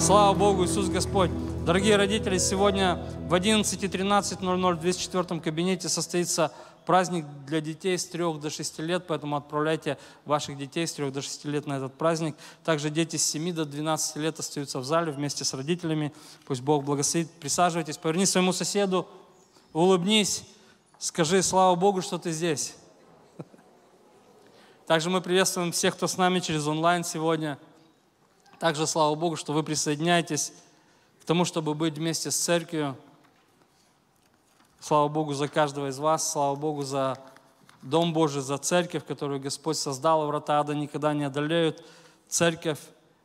Слава Богу, Иисус Господь. Дорогие родители, сегодня в 11.13.00 в 204 кабинете состоится праздник для детей с 3 до 6 лет, поэтому отправляйте ваших детей с 3 до 6 лет на этот праздник. Также дети с 7 до 12 лет остаются в зале вместе с родителями. Пусть Бог благословит. Присаживайтесь, поверни своему соседу, улыбнись, скажи «Слава Богу, что ты здесь». Также мы приветствуем всех, кто с нами через онлайн сегодня – также слава Богу, что вы присоединяетесь к тому, чтобы быть вместе с церковью. Слава Богу за каждого из вас, слава Богу за Дом Божий, за церковь, которую Господь создал, врата ада никогда не одолеют. Церковь.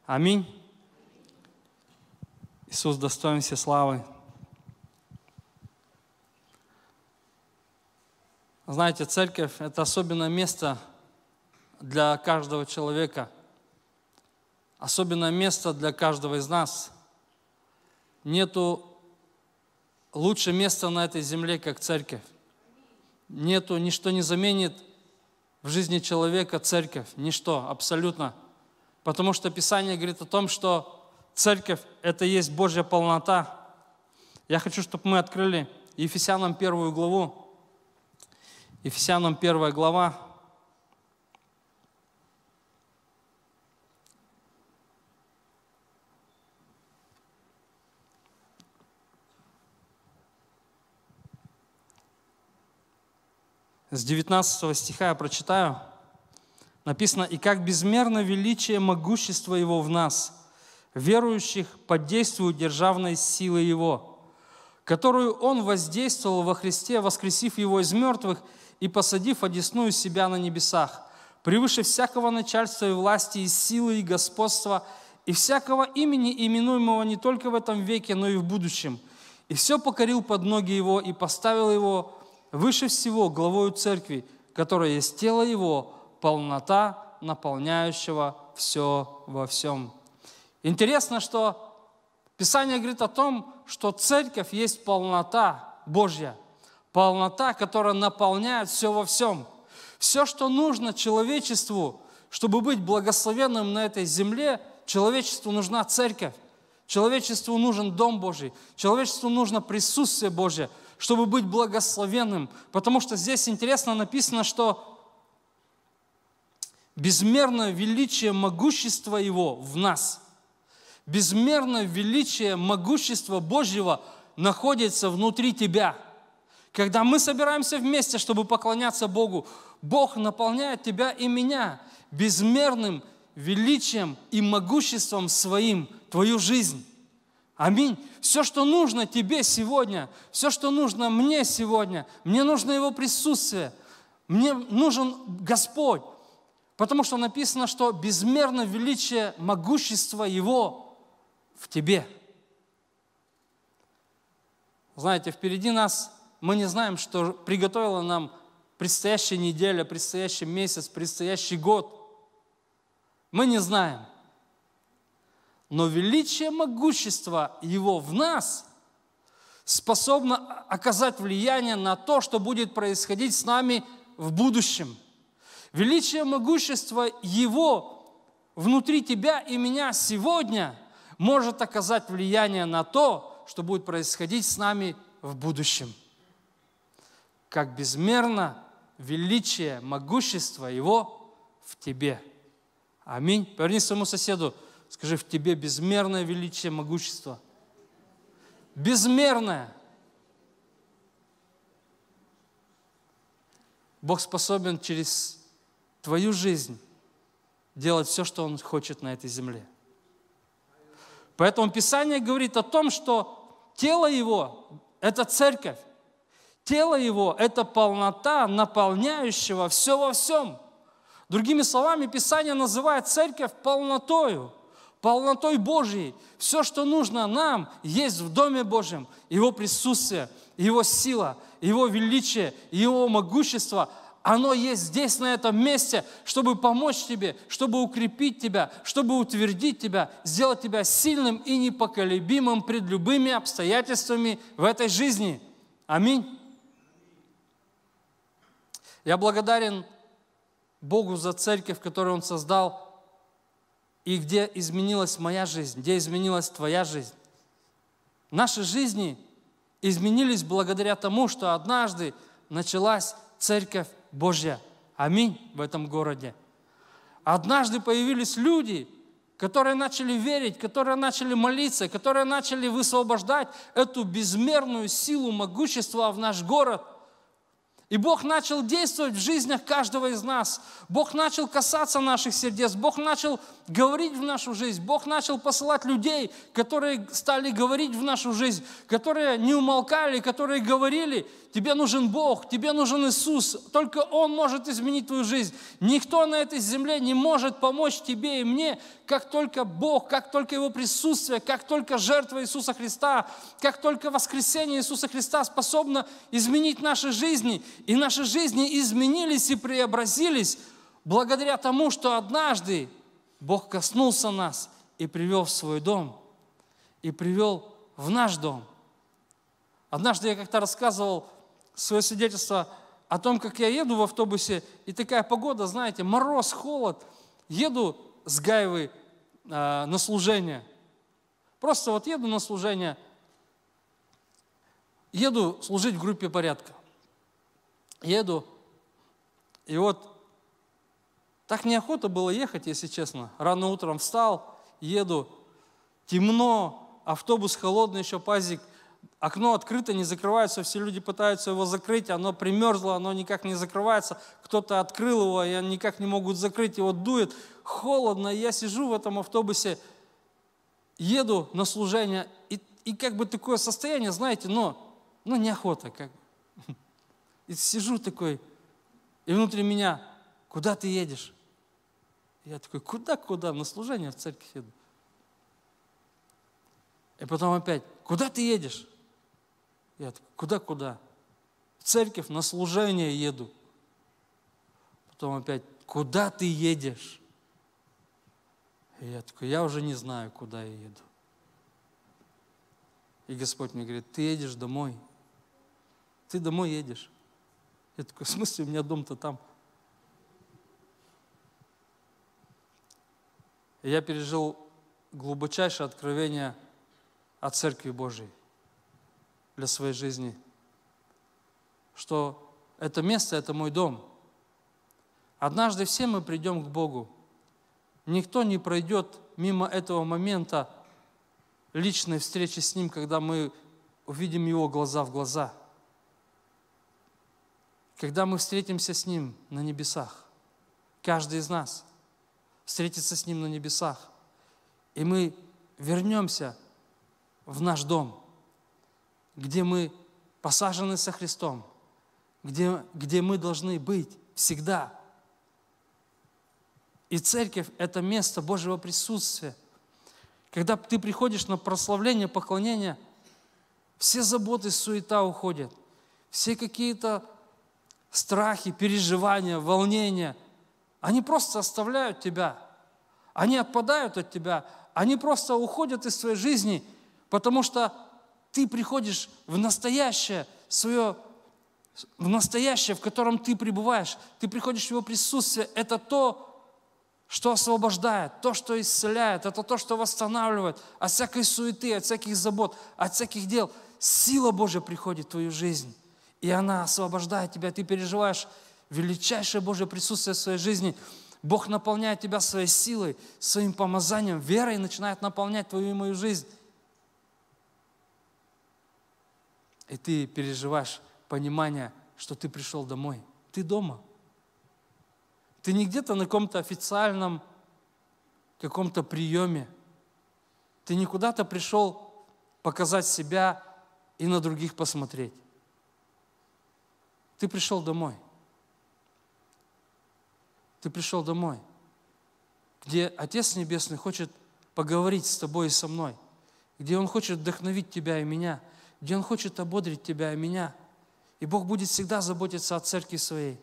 Аминь. Иисус достоин все славы. Знаете, церковь – это особенное место для каждого человека особенно место для каждого из нас. Нету лучше места на этой земле, как церковь. Нету, ничто не заменит в жизни человека церковь, ничто, абсолютно. Потому что Писание говорит о том, что церковь – это есть Божья полнота. Я хочу, чтобы мы открыли Ефесянам первую главу. Ефесянам первая глава. с 19 стиха я прочитаю. Написано, «И как безмерно величие могущества Его в нас, верующих под действию державной силы Его, которую Он воздействовал во Христе, воскресив Его из мертвых и посадив одесную себя на небесах, превыше всякого начальства и власти, и силы, и господства, и всякого имени, именуемого не только в этом веке, но и в будущем. И все покорил под ноги Его и поставил Его Выше всего главою церкви, которая есть тело его, полнота наполняющего все во всем. Интересно, что Писание говорит о том, что церковь есть полнота Божья, полнота, которая наполняет все во всем. Все, что нужно человечеству, чтобы быть благословенным на этой земле, человечеству нужна церковь, человечеству нужен Дом Божий, человечеству нужно присутствие Божье – чтобы быть благословенным. Потому что здесь интересно написано, что безмерное величие могущества Его в нас, безмерное величие могущества Божьего находится внутри тебя. Когда мы собираемся вместе, чтобы поклоняться Богу, Бог наполняет тебя и меня безмерным величием и могуществом своим, твою жизнь. Аминь. Все, что нужно тебе сегодня, все, что нужно мне сегодня, мне нужно Его присутствие, мне нужен Господь, потому что написано, что безмерно величие могущества Его в тебе. Знаете, впереди нас, мы не знаем, что приготовила нам предстоящая неделя, предстоящий месяц, предстоящий год. Мы не знаем – но величие могущества Его в нас способно оказать влияние на то, что будет происходить с нами в будущем. Величие могущества Его внутри тебя и меня сегодня может оказать влияние на то, что будет происходить с нами в будущем. Как безмерно величие, могущество Его в тебе. Аминь. Поверни своему соседу – Скажи, в тебе безмерное величие, могущество. Безмерное. Бог способен через твою жизнь делать все, что Он хочет на этой земле. Поэтому Писание говорит о том, что тело Его – это церковь. Тело Его – это полнота, наполняющего все во всем. Другими словами, Писание называет церковь полнотою – полнотой Божьей. Все, что нужно нам, есть в Доме Божьем. Его присутствие, Его сила, Его величие, Его могущество, оно есть здесь, на этом месте, чтобы помочь тебе, чтобы укрепить тебя, чтобы утвердить тебя, сделать тебя сильным и непоколебимым пред любыми обстоятельствами в этой жизни. Аминь. Я благодарен Богу за церковь, которую Он создал – и где изменилась моя жизнь, где изменилась твоя жизнь. Наши жизни изменились благодаря тому, что однажды началась Церковь Божья. Аминь в этом городе. Однажды появились люди, которые начали верить, которые начали молиться, которые начали высвобождать эту безмерную силу могущества в наш город – и Бог начал действовать в жизнях каждого из нас. Бог начал касаться наших сердец. Бог начал говорить в нашу жизнь. Бог начал посылать людей, которые стали говорить в нашу жизнь, которые не умолкали, которые говорили. Тебе нужен Бог, тебе нужен Иисус. Только Он может изменить твою жизнь. Никто на этой земле не может помочь тебе и мне, как только Бог, как только Его присутствие, как только жертва Иисуса Христа, как только воскресение Иисуса Христа способно изменить наши жизни. И наши жизни изменились и преобразились благодаря тому, что однажды Бог коснулся нас и привел в свой дом, и привел в наш дом. Однажды я как-то рассказывал, свое свидетельство о том, как я еду в автобусе, и такая погода, знаете, мороз, холод. Еду с Гаевой э, на служение. Просто вот еду на служение, еду служить в группе порядка. Еду, и вот так неохота было ехать, если честно. Рано утром встал, еду, темно, автобус холодный, еще пазик – Окно открыто, не закрывается, все люди пытаются его закрыть, оно примерзло, оно никак не закрывается, кто-то открыл его, и они никак не могут закрыть, его дует, холодно, я сижу в этом автобусе, еду на служение, и, и как бы такое состояние, знаете, но, но неохота, как И сижу такой, и внутри меня, куда ты едешь? Я такой, куда-куда, на служение в церковь еду. И потом опять, куда ты едешь? Я такой: куда-куда? В церковь на служение еду. Потом опять, куда ты едешь? И я такой, я уже не знаю, куда я еду. И Господь мне говорит, ты едешь домой. Ты домой едешь. Я такой, в смысле, у меня дом-то там. И я пережил глубочайшее откровение о Церкви Божией для своей жизни. Что это место, это мой дом. Однажды все мы придем к Богу. Никто не пройдет мимо этого момента личной встречи с Ним, когда мы увидим Его глаза в глаза. Когда мы встретимся с Ним на небесах. Каждый из нас встретится с Ним на небесах. И мы вернемся в наш дом – где мы посажены со Христом, где, где мы должны быть всегда. И церковь – это место Божьего присутствия. Когда ты приходишь на прославление, поклонение, все заботы, суета уходят, все какие-то страхи, переживания, волнения, они просто оставляют тебя, они отпадают от тебя, они просто уходят из твоей жизни, потому что ты приходишь в настоящее свое в настоящее, в котором ты пребываешь, ты приходишь в Его присутствие, это то, что освобождает, то, что исцеляет, это то, что восстанавливает от всякой суеты, от всяких забот, от всяких дел. Сила Божья приходит в твою жизнь, и она освобождает тебя. Ты переживаешь величайшее Божье присутствие в своей жизни. Бог наполняет тебя своей силой, своим помазанием, верой начинает наполнять твою и мою жизнь. И ты переживаешь понимание, что ты пришел домой. Ты дома. Ты не где-то на каком-то официальном каком-то приеме. Ты не куда-то пришел показать себя и на других посмотреть. Ты пришел домой. Ты пришел домой, где Отец Небесный хочет поговорить с тобой и со мной, где Он хочет вдохновить тебя и меня – где Он хочет ободрить тебя и меня. И Бог будет всегда заботиться о церкви своей.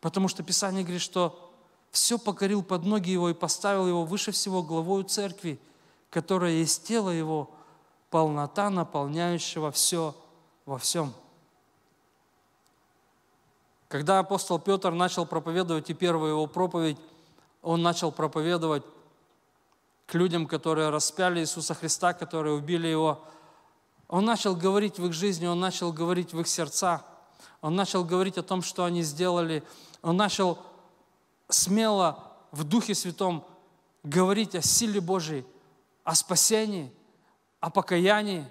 Потому что Писание говорит, что все покорил под ноги Его и поставил Его выше всего главою церкви, которая есть тело Его, полнота, наполняющего все во всем. Когда апостол Петр начал проповедовать, и первая его проповедь, он начал проповедовать к людям, которые распяли Иисуса Христа, которые убили Его – он начал говорить в их жизни, он начал говорить в их сердца, он начал говорить о том, что они сделали, он начал смело в Духе Святом говорить о силе Божьей, о спасении, о покаянии.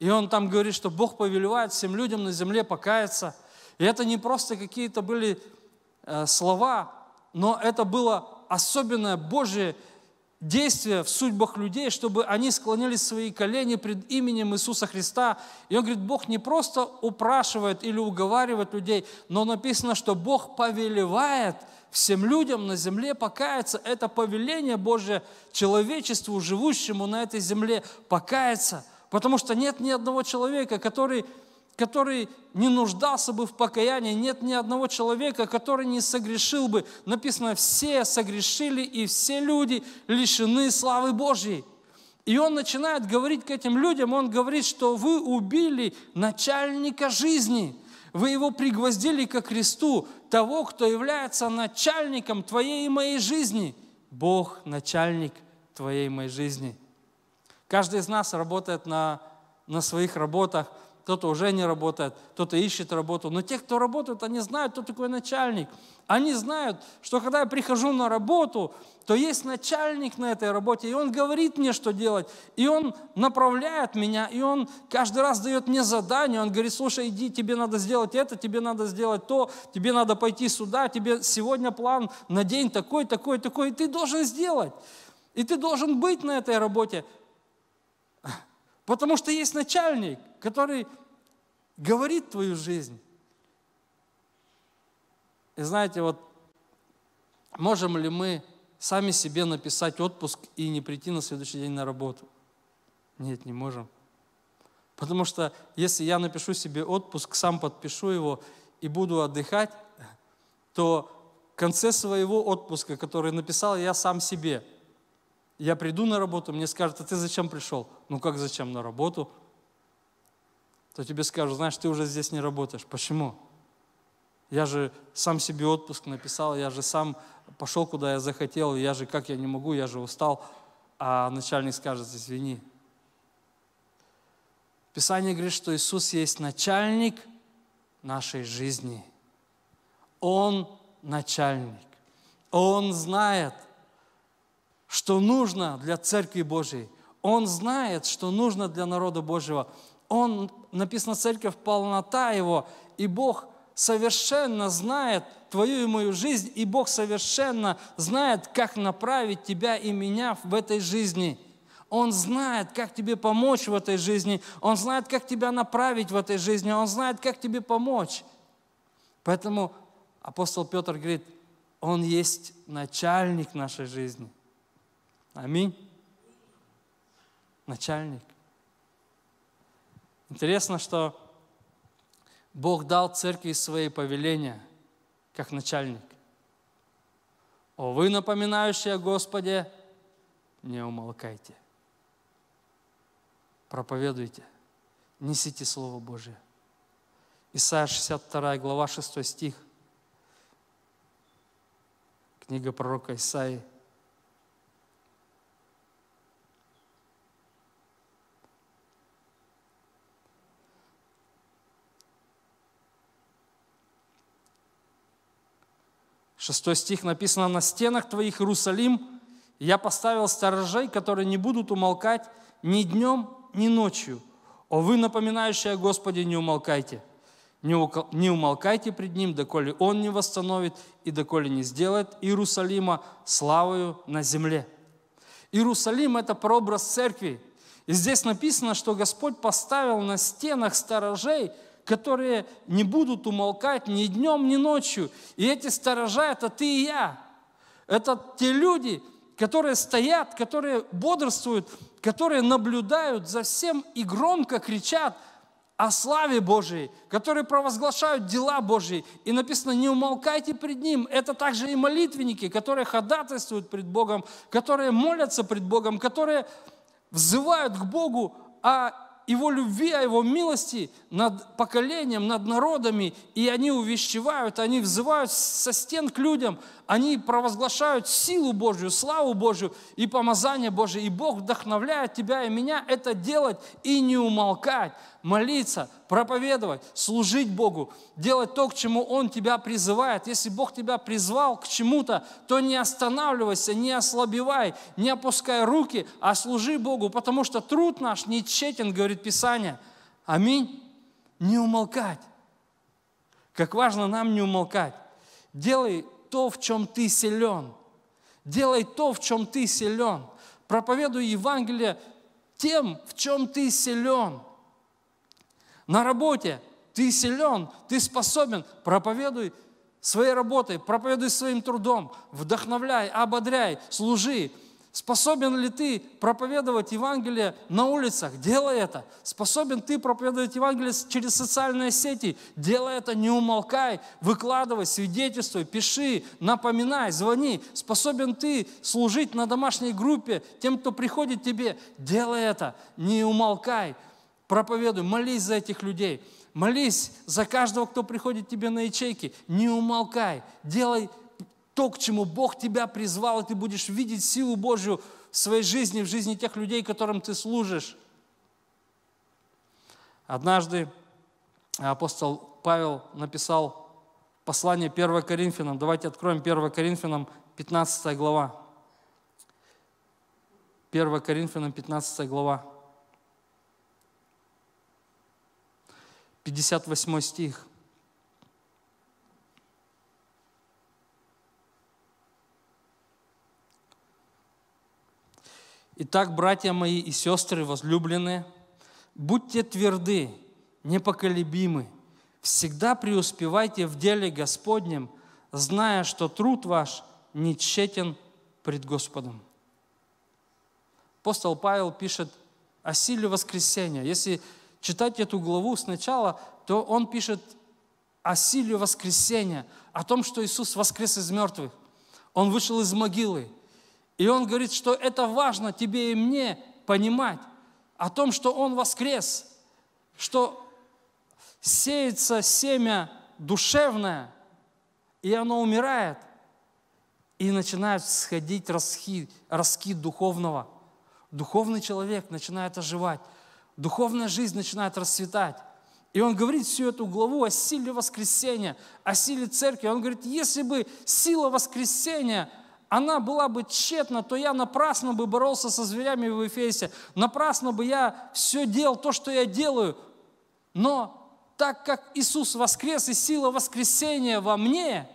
И он там говорит, что Бог повелевает всем людям на земле покаяться. И это не просто какие-то были э, слова, но это было особенное Божье действия в судьбах людей, чтобы они склонились свои колени пред именем Иисуса Христа. И он говорит, Бог не просто упрашивает или уговаривает людей, но написано, что Бог повелевает всем людям на земле покаяться. Это повеление Божье человечеству, живущему на этой земле, покаяться. Потому что нет ни одного человека, который который не нуждался бы в покаянии, нет ни одного человека, который не согрешил бы. Написано, все согрешили и все люди лишены славы Божьей. И он начинает говорить к этим людям, он говорит, что вы убили начальника жизни, вы его пригвоздили ко кресту, того, кто является начальником твоей и моей жизни. Бог – начальник твоей и моей жизни. Каждый из нас работает на, на своих работах – кто-то уже не работает, кто-то ищет работу. Но те, кто работают, они знают, кто такой начальник. Они знают, что когда я прихожу на работу, то есть начальник на этой работе, и он говорит мне, что делать, и он направляет меня, и он каждый раз дает мне задание, он говорит, слушай, иди, тебе надо сделать это, тебе надо сделать то, тебе надо пойти сюда, тебе сегодня план на день такой, такой, такой, и ты должен сделать. И ты должен быть на этой работе, потому что есть начальник который говорит твою жизнь. И знаете, вот можем ли мы сами себе написать отпуск и не прийти на следующий день на работу? Нет, не можем. Потому что если я напишу себе отпуск, сам подпишу его и буду отдыхать, то в конце своего отпуска, который написал я сам себе, я приду на работу, мне скажут, а ты зачем пришел? Ну как зачем на работу? то тебе скажут, знаешь, ты уже здесь не работаешь. Почему? Я же сам себе отпуск написал, я же сам пошел, куда я захотел, я же как я не могу, я же устал. А начальник скажет, извини. Писание говорит, что Иисус есть начальник нашей жизни. Он начальник. Он знает, что нужно для Церкви Божьей. Он знает, что нужно для народа Божьего. Он, написано, церковь полнота его, и Бог совершенно знает твою и мою жизнь, и Бог совершенно знает, как направить тебя и меня в этой жизни. Он знает, как тебе помочь в этой жизни, Он знает, как тебя направить в этой жизни, Он знает, как тебе помочь. Поэтому апостол Петр говорит, Он есть начальник нашей жизни. Аминь. Начальник. Интересно, что Бог дал церкви свои повеления, как начальник. «О вы, напоминающие о Господе, не умолкайте, проповедуйте, несите Слово Божие». Исайя 62 глава 6 стих. Книга пророка Исаии – Шестой стих написано, «На стенах твоих, Иерусалим, я поставил сторожей, которые не будут умолкать ни днем, ни ночью. О вы, напоминающие о Господе, не умолкайте. Не умолкайте пред Ним, доколе Он не восстановит и доколе не сделает Иерусалима славою на земле». Иерусалим – это прообраз церкви. И здесь написано, что Господь поставил на стенах сторожей – которые не будут умолкать ни днем, ни ночью. И эти сторожа – это ты и я. Это те люди, которые стоят, которые бодрствуют, которые наблюдают за всем и громко кричат о славе Божией, которые провозглашают дела Божьи. И написано, не умолкайте пред Ним. Это также и молитвенники, которые ходатайствуют пред Богом, которые молятся пред Богом, которые взывают к Богу о его любви, о Его милости над поколением, над народами, и они увещевают, они взывают со стен к людям – они провозглашают силу Божью, славу Божью и помазание Божье. И Бог вдохновляет тебя и меня это делать и не умолкать, молиться, проповедовать, служить Богу, делать то, к чему Он тебя призывает. Если Бог тебя призвал к чему-то, то не останавливайся, не ослабевай, не опускай руки, а служи Богу, потому что труд наш не тщетен, говорит Писание. Аминь. Не умолкать. Как важно нам не умолкать. Делай то, в чем ты силен. Делай то, в чем ты силен. Проповедуй Евангелие тем, в чем ты силен. На работе ты силен, ты способен. Проповедуй своей работой, проповедуй своим трудом, вдохновляй, ободряй, служи. Способен ли ты проповедовать Евангелие на улицах? Делай это. Способен ты проповедовать Евангелие через социальные сети? Делай это, не умолкай, выкладывай, свидетельствуй, пиши, напоминай, звони. Способен ты служить на домашней группе тем, кто приходит к тебе? Делай это, не умолкай, проповедуй, молись за этих людей. Молись за каждого, кто приходит к тебе на ячейки. Не умолкай, делай то, к чему Бог тебя призвал, и ты будешь видеть силу Божью в своей жизни, в жизни тех людей, которым ты служишь. Однажды апостол Павел написал послание 1 Коринфянам. Давайте откроем 1 Коринфянам 15 глава. 1 Коринфянам 15 глава. 58 стих. Итак, братья мои и сестры возлюбленные, будьте тверды, непоколебимы, всегда преуспевайте в деле Господнем, зная, что труд ваш не тщетен пред Господом. Апостол Павел пишет о силе воскресения. Если читать эту главу сначала, то он пишет о силе воскресения, о том, что Иисус воскрес из мертвых. Он вышел из могилы, и он говорит, что это важно тебе и мне понимать о том, что он воскрес, что сеется семя душевное, и оно умирает, и начинает сходить раскид, раскид духовного. Духовный человек начинает оживать, духовная жизнь начинает расцветать. И он говорит всю эту главу о силе воскресения, о силе церкви. Он говорит, если бы сила воскресения – она была бы тщетна, то я напрасно бы боролся со зверями в Эфесе, напрасно бы я все делал то, что я делаю. Но так как Иисус воскрес и сила воскресения во мне,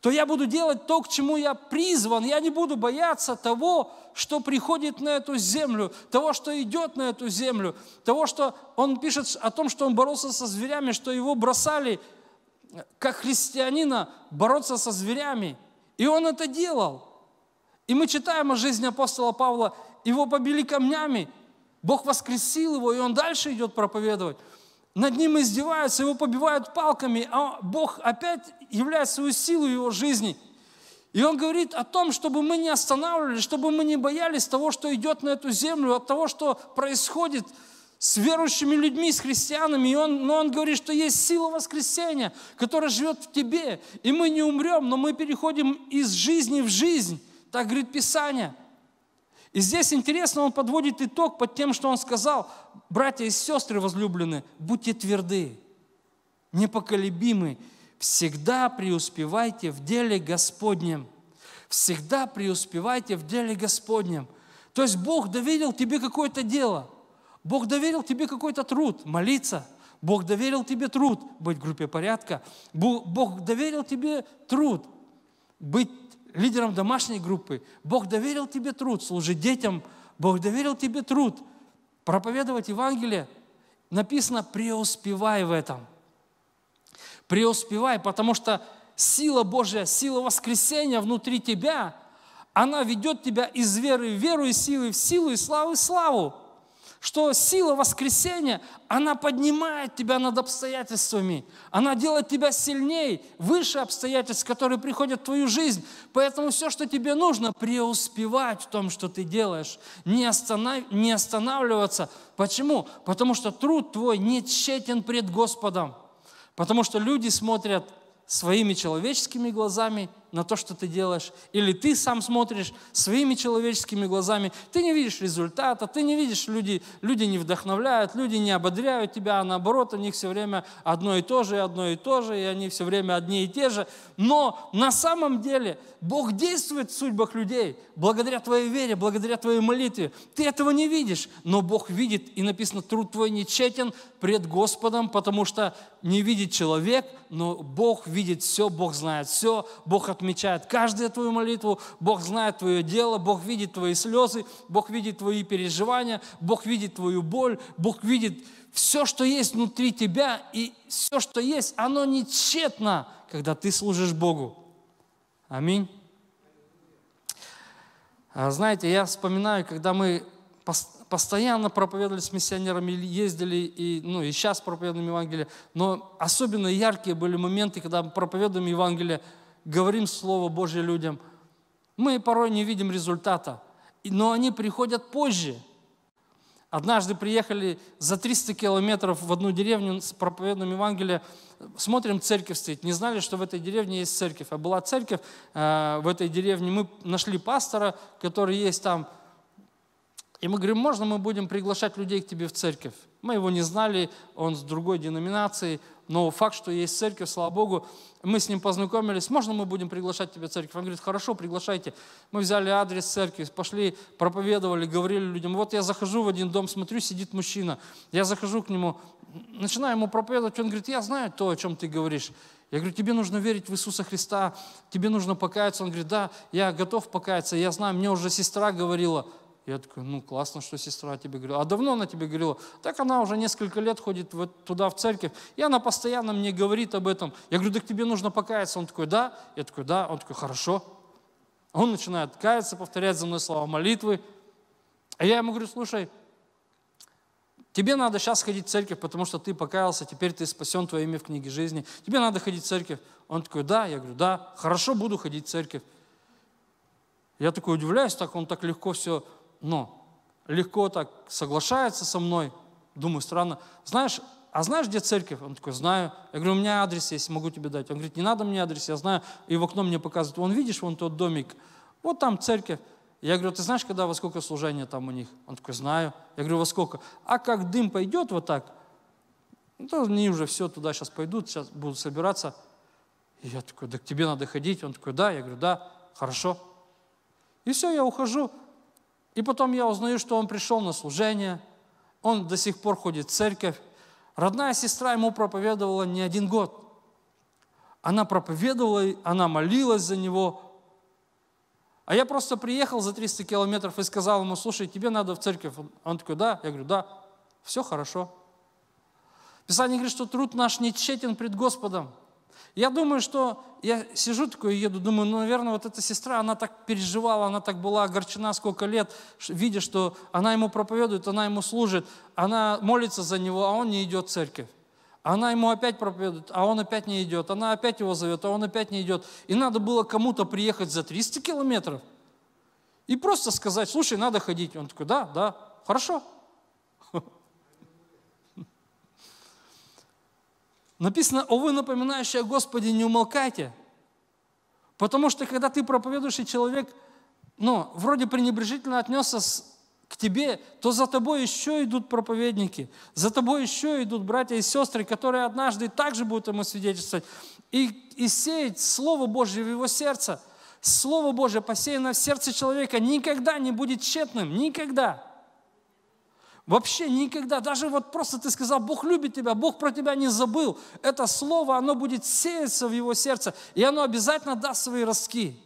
то я буду делать то, к чему я призван. Я не буду бояться того, что приходит на эту землю, того, что идет на эту землю, того, что он пишет о том, что он боролся со зверями, что его бросали, э, как христианина, бороться со зверями – и он это делал. И мы читаем о жизни апостола Павла, его побили камнями, Бог воскресил его, и он дальше идет проповедовать. Над ним издеваются, его побивают палками, а Бог опять являет свою силу в его жизни. И он говорит о том, чтобы мы не останавливались, чтобы мы не боялись того, что идет на эту землю, от того, что происходит – с верующими людьми, с христианами, и он, но он говорит, что есть сила воскресения, которая живет в тебе, и мы не умрем, но мы переходим из жизни в жизнь, так говорит Писание. И здесь интересно, он подводит итог под тем, что он сказал, братья и сестры возлюбленные, будьте тверды, непоколебимы, всегда преуспевайте в деле Господнем, всегда преуспевайте в деле Господнем. То есть Бог доверил тебе какое-то дело – Бог доверил тебе какой-то труд, молиться. Бог доверил тебе труд быть в группе порядка. Бог доверил тебе труд быть лидером домашней группы. Бог доверил тебе труд служить детям. Бог доверил тебе труд проповедовать Евангелие. Написано, преуспевай в этом. Преуспевай, потому что сила Божья, сила воскресения внутри тебя, она ведет тебя из веры в веру, из силы в силу, и славы в славу что сила воскресения, она поднимает тебя над обстоятельствами, она делает тебя сильнее, выше обстоятельств, которые приходят в твою жизнь. Поэтому все, что тебе нужно, преуспевать в том, что ты делаешь, не, останов... не останавливаться. Почему? Потому что труд твой не тщетен пред Господом, потому что люди смотрят своими человеческими глазами – на то, что ты делаешь, или ты сам смотришь своими человеческими глазами, ты не видишь результата, ты не видишь люди, люди не вдохновляют, люди не ободряют тебя, а наоборот, у них все время одно и то же, и одно и то же, и они все время одни и те же. Но на самом деле Бог действует в судьбах людей благодаря твоей вере, благодаря твоей молитве. Ты этого не видишь, но Бог видит, и написано, труд твой нечетен пред Господом, потому что не видит человек, но Бог видит все, Бог знает все, Бог от отмечает каждую твою молитву, Бог знает твое дело, Бог видит твои слезы, Бог видит твои переживания, Бог видит твою боль, Бог видит все, что есть внутри тебя, и все, что есть, оно не тщетно, когда ты служишь Богу. Аминь. А, знаете, я вспоминаю, когда мы постоянно проповедовали с миссионерами, ездили, и, ну и сейчас проповедуем Евангелие, но особенно яркие были моменты, когда мы проповедуем Евангелие – говорим Слово Божье людям, мы порой не видим результата, но они приходят позже. Однажды приехали за 300 километров в одну деревню с проповедным Евангелием, смотрим, церковь стоит. Не знали, что в этой деревне есть церковь. А была церковь э, в этой деревне. Мы нашли пастора, который есть там. И мы говорим, можно мы будем приглашать людей к тебе в церковь? Мы его не знали, он с другой деноминации, но факт, что есть церковь, слава Богу, мы с ним познакомились, можно мы будем приглашать тебя в церковь? Он говорит, хорошо, приглашайте. Мы взяли адрес церкви, пошли, проповедовали, говорили людям. Вот я захожу в один дом, смотрю, сидит мужчина. Я захожу к нему, начинаю ему проповедовать. Он говорит, я знаю то, о чем ты говоришь. Я говорю, тебе нужно верить в Иисуса Христа, тебе нужно покаяться. Он говорит, да, я готов покаяться, я знаю, мне уже сестра говорила – я такой, ну, классно, что сестра тебе говорила. А давно она тебе говорила? Так она уже несколько лет ходит в, туда, в церковь, и она постоянно мне говорит об этом. Я говорю, так тебе нужно покаяться. Он такой, да? Я такой, да. Он такой, хорошо. Он начинает каяться, повторять за мной слова молитвы. А я ему говорю, слушай, тебе надо сейчас ходить в церковь, потому что ты покаялся, теперь ты спасен, твое имя в книге жизни. Тебе надо ходить в церковь. Он такой, да. Я говорю, да, хорошо, буду ходить в церковь. Я такой удивляюсь, так он так легко все но легко так соглашается со мной. Думаю, странно. Знаешь, а знаешь, где церковь? Он такой, знаю. Я говорю, у меня адрес есть, могу тебе дать. Он говорит, не надо мне адрес, я знаю. И в окно мне показывает. Он видишь, вон тот домик, вот там церковь. Я говорю, ты знаешь, когда во сколько служения там у них? Он такой, знаю. Я говорю, во сколько? А как дым пойдет вот так, то они уже все туда сейчас пойдут, сейчас будут собираться. И я такой, да к тебе надо ходить. Он такой, да. Я говорю, да, хорошо. И все, я ухожу. И потом я узнаю, что он пришел на служение, он до сих пор ходит в церковь. Родная сестра ему проповедовала не один год. Она проповедовала, она молилась за него. А я просто приехал за 300 километров и сказал ему, слушай, тебе надо в церковь. Он такой, да. Я говорю, да, все хорошо. Писание говорит, что труд наш не тщетен пред Господом. Я думаю, что я сижу такой и еду, думаю, ну, наверное, вот эта сестра, она так переживала, она так была огорчена сколько лет, видя, что она ему проповедует, она ему служит, она молится за него, а он не идет в церковь. Она ему опять проповедует, а он опять не идет. Она опять его зовет, а он опять не идет. И надо было кому-то приехать за 300 километров и просто сказать, слушай, надо ходить. Он такой, да, да, хорошо, Написано, о вы, напоминающие о Господе, не умолкайте. Потому что, когда ты проповедуешь, и человек, ну, вроде пренебрежительно отнесся с, к тебе, то за тобой еще идут проповедники, за тобой еще идут братья и сестры, которые однажды также будут ему свидетельствовать. И, и сеять Слово Божье в его сердце. Слово Божье, посеянное в сердце человека, никогда не будет тщетным, никогда. Никогда. Вообще никогда, даже вот просто ты сказал, Бог любит тебя, Бог про тебя не забыл. Это слово, оно будет сеяться в его сердце, и оно обязательно даст свои ростки.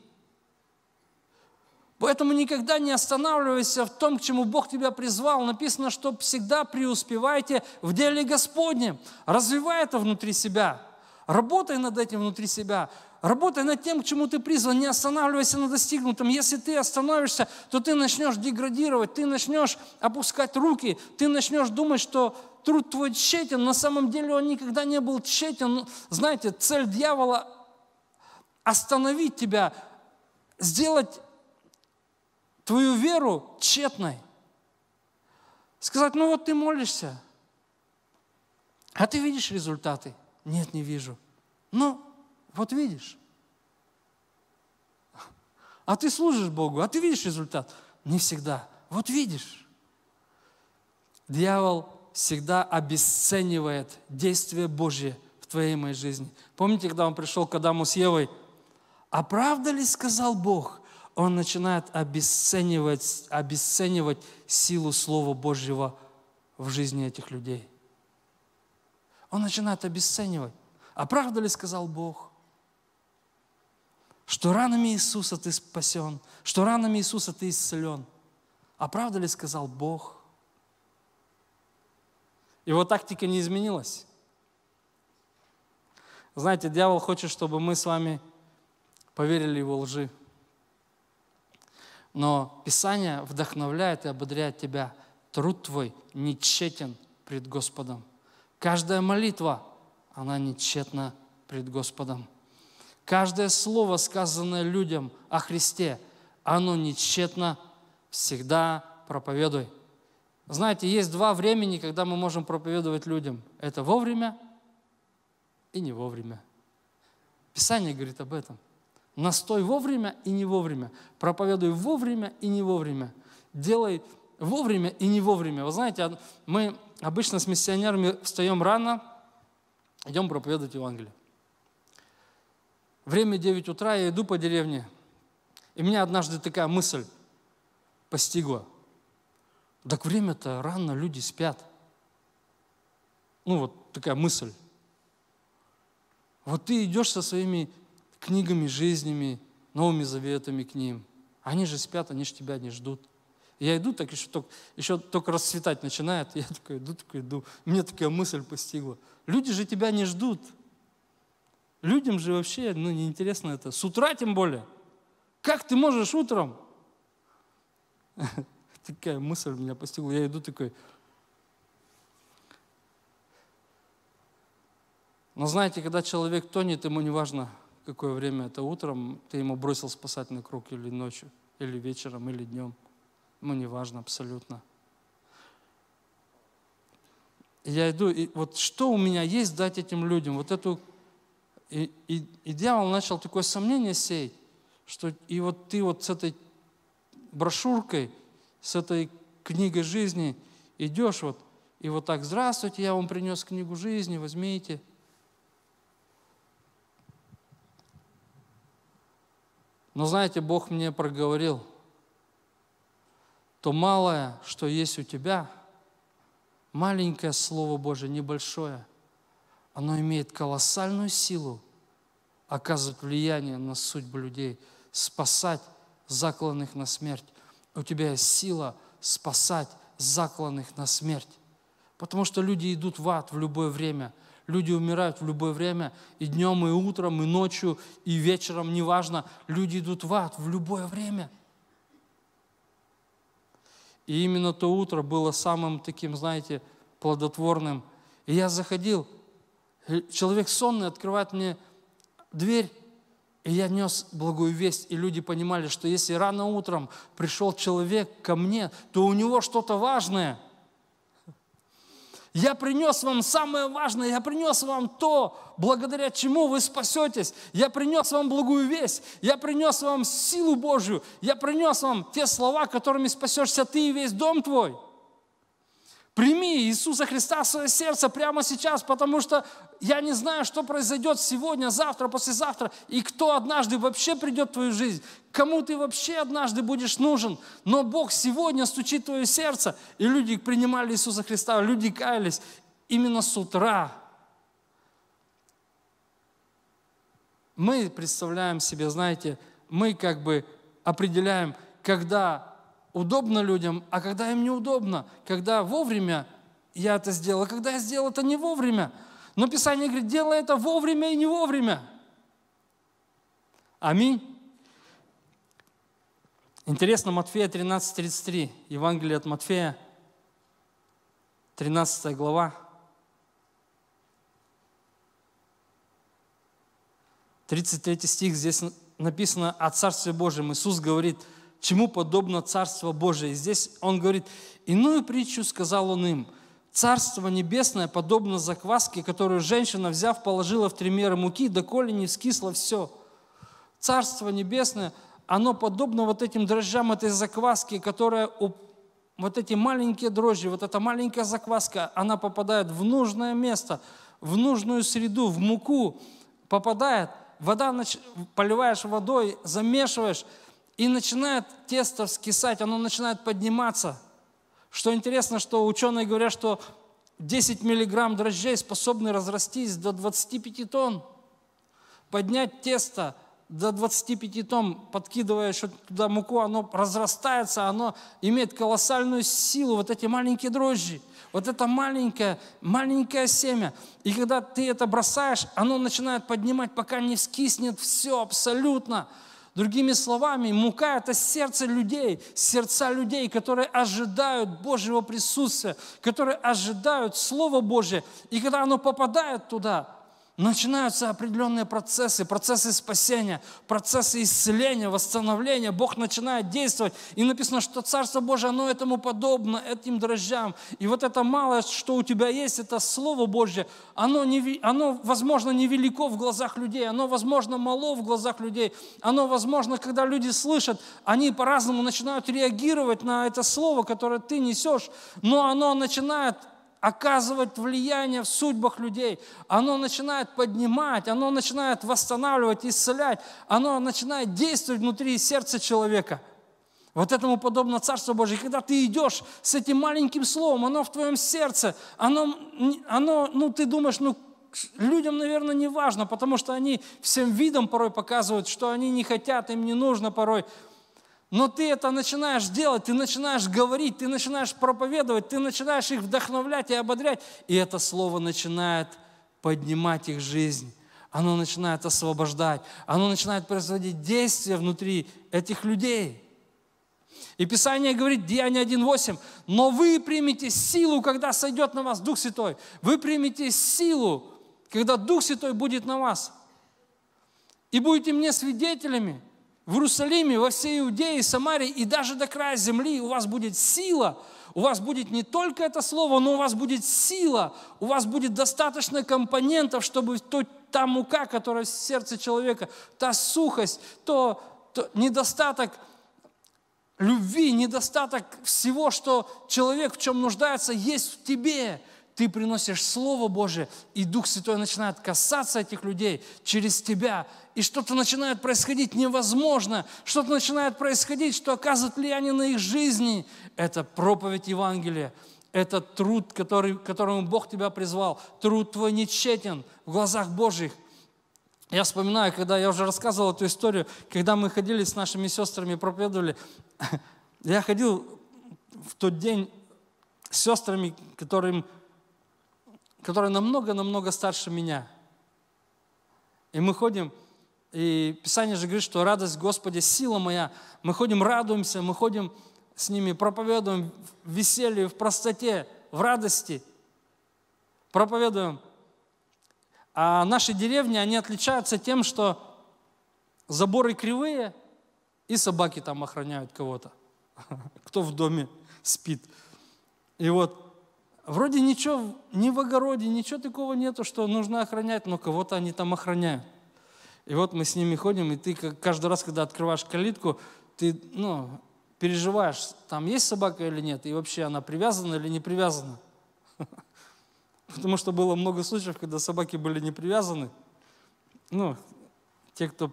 Поэтому никогда не останавливайся в том, к чему Бог тебя призвал. Написано, что всегда преуспевайте в деле Господнем. Развивай это внутри себя. Работай над этим внутри себя. Работай над тем, к чему ты призван, не останавливайся на достигнутом. Если ты остановишься, то ты начнешь деградировать, ты начнешь опускать руки, ты начнешь думать, что труд твой тщетен. На самом деле он никогда не был тщетен. Ну, знаете, цель дьявола – остановить тебя, сделать твою веру тщетной. Сказать, ну вот ты молишься, а ты видишь результаты? Нет, не вижу. Ну, вот видишь. А ты служишь Богу, а ты видишь результат? Не всегда. Вот видишь. Дьявол всегда обесценивает действие Божье в твоей моей жизни. Помните, когда он пришел к Адаму с Евой? А правда ли сказал Бог? Он начинает обесценивать, обесценивать силу Слова Божьего в жизни этих людей. Он начинает обесценивать. А правда ли сказал Бог? что ранами Иисуса ты спасен, что ранами Иисуса ты исцелен. А правда ли сказал Бог? Его тактика не изменилась. Знаете, дьявол хочет, чтобы мы с вами поверили его лжи. Но Писание вдохновляет и ободряет тебя. Труд твой не тщетен пред Господом. Каждая молитва, она не пред Господом. Каждое слово, сказанное людям о Христе, оно не тщетно, всегда проповедуй. Знаете, есть два времени, когда мы можем проповедовать людям. Это вовремя и не вовремя. Писание говорит об этом. Настой вовремя и не вовремя. Проповедуй вовремя и не вовремя. Делай вовремя и не вовремя. Вы знаете, а мы обычно с миссионерами встаем рано, идем проповедовать Евангелие. Время 9 утра, я иду по деревне, и меня однажды такая мысль постигла. Так время-то рано, люди спят. Ну вот такая мысль. Вот ты идешь со своими книгами, жизнями, новыми заветами к ним. Они же спят, они же тебя не ждут. я иду, так еще только, еще только расцветать начинает. Я такой иду, такой иду. Мне такая мысль постигла. Люди же тебя не ждут. Людям же вообще ну, неинтересно это. С утра тем более. Как ты можешь утром? Такая мысль меня постигла. Я иду такой. Но знаете, когда человек тонет, ему не важно, какое время это утром, ты ему бросил спасательный круг или ночью, или вечером, или днем. Ему не важно абсолютно. Я иду, и вот что у меня есть дать этим людям? Вот эту и, и, и дьявол начал такое сомнение сеять, что и вот ты вот с этой брошюркой, с этой книгой жизни идешь вот, и вот так, здравствуйте, я вам принес книгу жизни, возьмите. Но знаете, Бог мне проговорил, то малое, что есть у тебя, маленькое Слово Божие, небольшое – оно имеет колоссальную силу оказывать влияние на судьбу людей, спасать закланных на смерть. У тебя есть сила спасать закланных на смерть. Потому что люди идут в ад в любое время. Люди умирают в любое время, и днем, и утром, и ночью, и вечером, неважно. Люди идут в ад в любое время. И именно то утро было самым таким, знаете, плодотворным. И я заходил, Человек сонный открывает мне дверь, и я нес благую весть, и люди понимали, что если рано утром пришел человек ко мне, то у него что-то важное. Я принес вам самое важное, я принес вам то, благодаря чему вы спасетесь. Я принес вам благую весть, я принес вам силу Божью, я принес вам те слова, которыми спасешься ты и весь дом твой. Прими Иисуса Христа в свое сердце прямо сейчас, потому что я не знаю, что произойдет сегодня, завтра, послезавтра, и кто однажды вообще придет в твою жизнь, кому ты вообще однажды будешь нужен. Но Бог сегодня стучит в твое сердце, и люди принимали Иисуса Христа, люди каялись именно с утра. Мы представляем себе, знаете, мы как бы определяем, когда удобно людям, а когда им неудобно, когда вовремя я это сделал, а когда я сделал это не вовремя. Но Писание говорит, делай это вовремя и не вовремя. Аминь. Интересно, Матфея 13.33, Евангелие от Матфея, 13 глава, 33 стих, здесь написано о Царстве Божьем. Иисус говорит – чему подобно Царство Божие. И здесь он говорит, иную притчу сказал он им, Царство Небесное подобно закваске, которую женщина, взяв, положила в три меры муки, доколе не скисло все. Царство Небесное, оно подобно вот этим дрожжам этой закваски, которая вот эти маленькие дрожжи, вот эта маленькая закваска, она попадает в нужное место, в нужную среду, в муку попадает, вода поливаешь водой, замешиваешь, и начинает тесто вскисать, оно начинает подниматься. Что интересно, что ученые говорят, что 10 миллиграмм дрожжей способны разрастись до 25 тонн. Поднять тесто до 25 тонн, подкидывая еще туда муку, оно разрастается, оно имеет колоссальную силу, вот эти маленькие дрожжи, вот это маленькое, маленькое семя. И когда ты это бросаешь, оно начинает поднимать, пока не вскиснет все абсолютно. Другими словами, мука – это сердце людей, сердца людей, которые ожидают Божьего присутствия, которые ожидают Слово Божье. И когда оно попадает туда, начинаются определенные процессы, процессы спасения, процессы исцеления, восстановления. Бог начинает действовать. И написано, что Царство Божие, оно этому подобно, этим дрожжам. И вот это малое, что у тебя есть, это Слово Божье, оно, не, оно возможно, невелико в глазах людей, оно, возможно, мало в глазах людей, оно, возможно, когда люди слышат, они по-разному начинают реагировать на это Слово, которое ты несешь, но оно начинает оказывать влияние в судьбах людей. Оно начинает поднимать, оно начинает восстанавливать, исцелять, оно начинает действовать внутри сердца человека. Вот этому подобно Царство Божие. Когда ты идешь с этим маленьким словом, оно в твоем сердце, оно, оно ну, ты думаешь, ну, людям, наверное, не важно, потому что они всем видом порой показывают, что они не хотят, им не нужно порой. Но ты это начинаешь делать, ты начинаешь говорить, ты начинаешь проповедовать, ты начинаешь их вдохновлять и ободрять. И это слово начинает поднимать их жизнь. Оно начинает освобождать, оно начинает производить действия внутри этих людей. И Писание говорит, Деяние 1.8, «Но вы примете силу, когда сойдет на вас Дух Святой. Вы примете силу, когда Дух Святой будет на вас. И будете мне свидетелями, в Иерусалиме, во всей Иудее, Самарии и даже до края земли у вас будет сила, у вас будет не только это слово, но у вас будет сила, у вас будет достаточно компонентов, чтобы то, та мука, которая в сердце человека, та сухость, то, то недостаток любви, недостаток всего, что человек в чем нуждается, есть в тебе. Ты приносишь Слово Божие, и Дух Святой начинает касаться этих людей через тебя, и что-то начинает происходить невозможно, что-то начинает происходить, что оказывает влияние на их жизни. Это проповедь Евангелия, это труд, который, которому Бог тебя призвал. Труд твой нечетен в глазах Божьих. Я вспоминаю, когда я уже рассказывал эту историю, когда мы ходили с нашими сестрами, проповедовали. Я ходил в тот день с сестрами, которым, которые намного-намного старше меня. И мы ходим – и Писание же говорит, что радость Господи, сила моя. Мы ходим, радуемся, мы ходим с ними, проповедуем в веселье, в простоте, в радости. Проповедуем. А наши деревни, они отличаются тем, что заборы кривые, и собаки там охраняют кого-то. Кто в доме спит. И вот вроде ничего, ни в огороде, ничего такого нету, что нужно охранять, но кого-то они там охраняют. И вот мы с ними ходим, и ты каждый раз, когда открываешь калитку, ты ну, переживаешь, там есть собака или нет, и вообще она привязана или не привязана. Потому что было много случаев, когда собаки были не привязаны. Ну, те, кто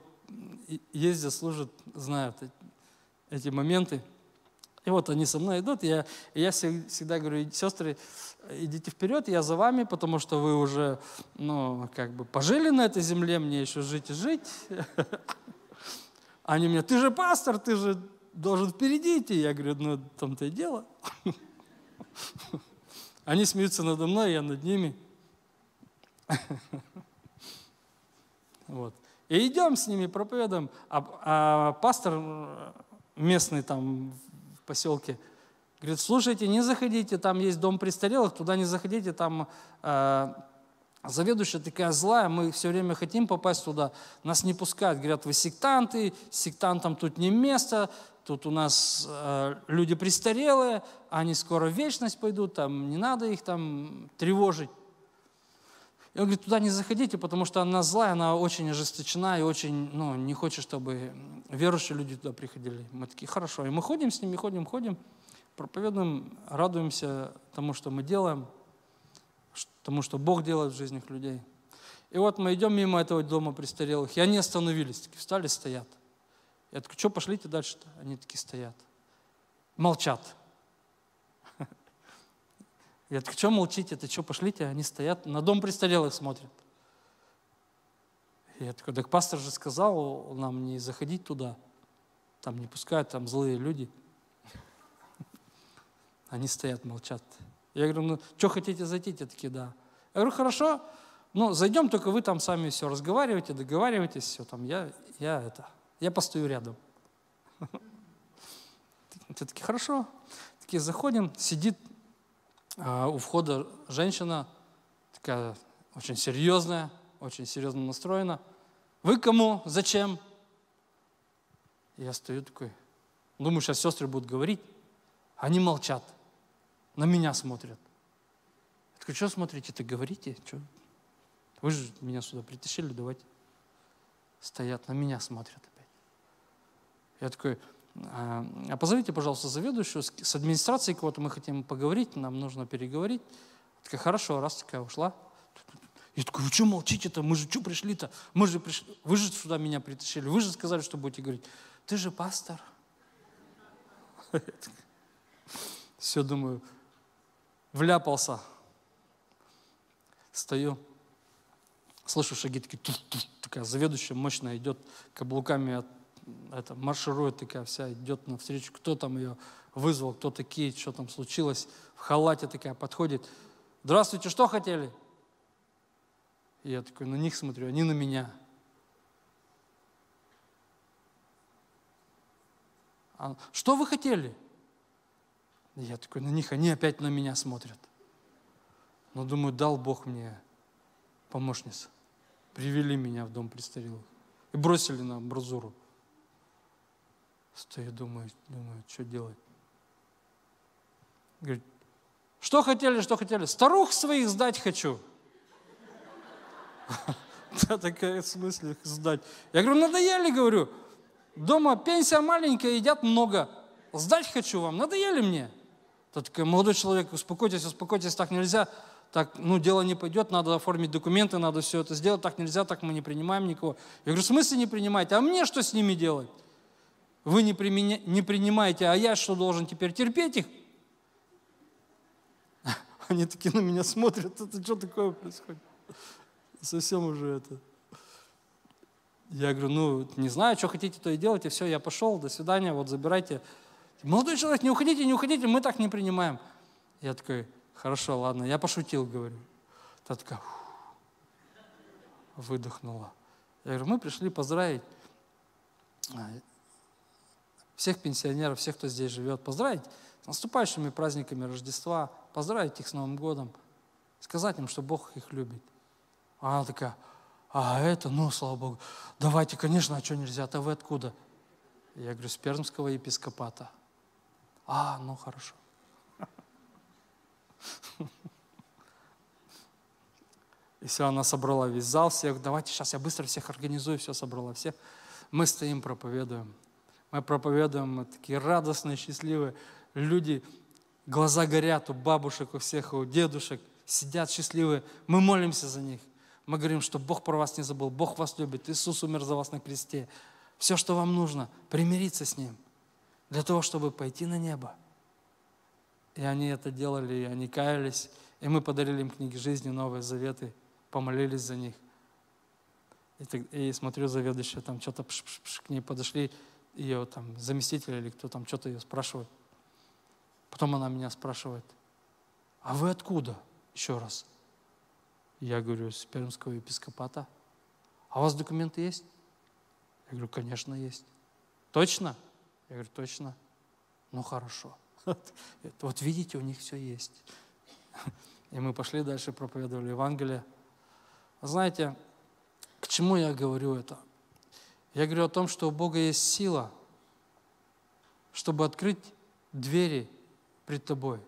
ездят, служат, знают эти моменты. И вот они со мной идут, и я, и я всегда говорю, сестры, идите вперед, я за вами, потому что вы уже, ну, как бы пожили на этой земле, мне еще жить и жить. Они мне, ты же пастор, ты же должен впереди идти. Я говорю, ну, там-то и дело. Они смеются надо мной, я над ними. Вот. И идем с ними, проповедуем. А, а пастор местный там в поселке – Говорит, слушайте, не заходите, там есть дом престарелых, туда не заходите, там э, заведующая такая злая, мы все время хотим попасть туда, нас не пускают. Говорят, вы сектанты, сектантам тут не место, тут у нас э, люди престарелые, они скоро в вечность пойдут, там не надо их там тревожить. И он говорит, туда не заходите, потому что она злая, она очень ожесточена и очень, ну, не хочет, чтобы верующие люди туда приходили. Мы такие, хорошо. И мы ходим с ними, ходим, ходим проповедуем, радуемся тому, что мы делаем, тому, что Бог делает в жизнях людей. И вот мы идем мимо этого дома престарелых, и они остановились, такие встали, стоят. Я такой, что пошлите дальше-то? Они такие стоят. Молчат. Я так, что молчите, Это что, пошлите? Они стоят, на дом престарелых смотрят. Я такой, так пастор же сказал нам не заходить туда. Там не пускают, там злые люди. Они стоят, молчат. Я говорю, ну, что хотите, зайдите? Такие, да. Я говорю, хорошо, ну, зайдем, только вы там сами все разговариваете, договариваетесь, все там, я, я это, я постою рядом. Все такие, хорошо. Такие, заходим, сидит а, у входа женщина, такая очень серьезная, очень серьезно настроена. Вы кому? Зачем? Я стою такой, думаю, сейчас сестры будут говорить. Они молчат. На меня смотрят. Я такой, что смотрите-то, говорите? Что? Вы же меня сюда притащили, давайте. Стоят, на меня смотрят опять. Я такой, а, а позовите, пожалуйста, заведующую, с администрацией кого-то мы хотим поговорить, нам нужно переговорить. Я такая, хорошо, раз такая ушла. Я такой, вы что молчите-то? Мы же что пришли-то? Мы же пришли, вы же сюда меня притащили, вы же сказали, что будете говорить. Ты же пастор. Все, думаю, вляпался. Стою, слышу шаги такие, тух -тух, такая заведующая мощная идет, каблуками это, марширует такая вся, идет навстречу, кто там ее вызвал, кто такие, что там случилось, в халате такая подходит, здравствуйте, что хотели? я такой на них смотрю, они на меня. А, что вы хотели? Я такой на них, они опять на меня смотрят. Но думаю, дал Бог мне помощницу. Привели меня в дом престарелых. И бросили на амбразуру. Стою, думаю, думаю, что делать. Говорит, что хотели, что хотели? Старух своих сдать хочу. Да, такая в смысле сдать. Я говорю, надоели, говорю. Дома пенсия маленькая, едят много. Сдать хочу вам, надоели мне. Тот такой, молодой человек, успокойтесь, успокойтесь, так нельзя, так, ну, дело не пойдет, надо оформить документы, надо все это сделать, так нельзя, так мы не принимаем никого. Я говорю, в смысле не принимаете? А мне что с ними делать? Вы не, применя... не принимаете, а я что, должен теперь терпеть их? Они такие на меня смотрят, это что такое происходит? Совсем уже это. Я говорю, ну, не знаю, что хотите, то и делайте, все, я пошел, до свидания, вот забирайте Молодой человек, не уходите, не уходите, мы так не принимаем. Я такой, хорошо, ладно, я пошутил, говорю. Та такая, выдохнула. Я говорю, мы пришли поздравить а, всех пенсионеров, всех, кто здесь живет, поздравить с наступающими праздниками Рождества, поздравить их с Новым годом, сказать им, что Бог их любит. А она такая, а это, ну, слава Богу, давайте, конечно, а что нельзя, а вы откуда? Я говорю, с пермского епископата. А, ну хорошо. И все, она собрала весь зал всех. Давайте сейчас я быстро всех организую, все собрала всех. Мы стоим, проповедуем. Мы проповедуем, мы такие радостные, счастливые. Люди, глаза горят у бабушек, у всех, у дедушек. Сидят счастливые. Мы молимся за них. Мы говорим, что Бог про вас не забыл, Бог вас любит, Иисус умер за вас на кресте. Все, что вам нужно, примириться с Ним – для того, чтобы пойти на небо. И они это делали, и они каялись, и мы подарили им книги жизни, Новые Заветы, помолились за них. И, так, и смотрю, заведующая там что-то к ней подошли, ее там заместитель или кто там что-то ее спрашивает. Потом она меня спрашивает, а вы откуда? Еще раз. Я говорю, с пермского епископата. А у вас документы есть? Я говорю, конечно, есть. Точно? Я говорю, точно? Ну хорошо. Вот видите, у них все есть. И мы пошли дальше, проповедовали Евангелие. Знаете, к чему я говорю это? Я говорю о том, что у Бога есть сила, чтобы открыть двери пред тобой,